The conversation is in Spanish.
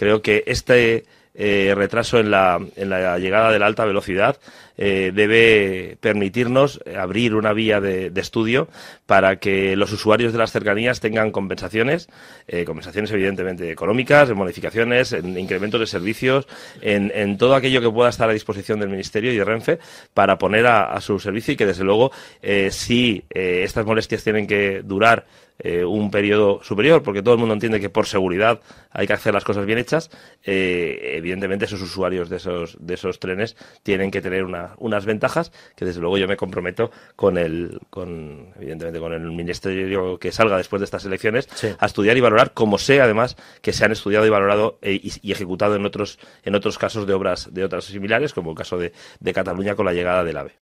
Creo que este eh, retraso en la, llegada de la alta velocidad eh, debe permitirnos abrir una vía de, estudio para que los usuarios de las cercanías tengan compensaciones, eh, compensaciones evidentemente económicas, en modificaciones, en incrementos de servicios, en, todo aquello que pueda estar a disposición del Ministerio y de Renfe para poner a su servicio y que desde luego si estas molestias tienen que durar eh, un periodo superior, porque todo el mundo entiende que por seguridad hay que hacer las cosas bien hechas, eh, evidentemente esos usuarios de esos, de esos trenes tienen que tener una, unas ventajas que desde luego yo me comprometo con el, con, evidentemente con el ministerio que salga después de estas elecciones a estudiar y valorar como sé además que se han estudiado y valorado eh, y, y, ejecutado en otros, en otros casos de obras de otras similares, como el caso de, de Cataluña con la llegada del AVE.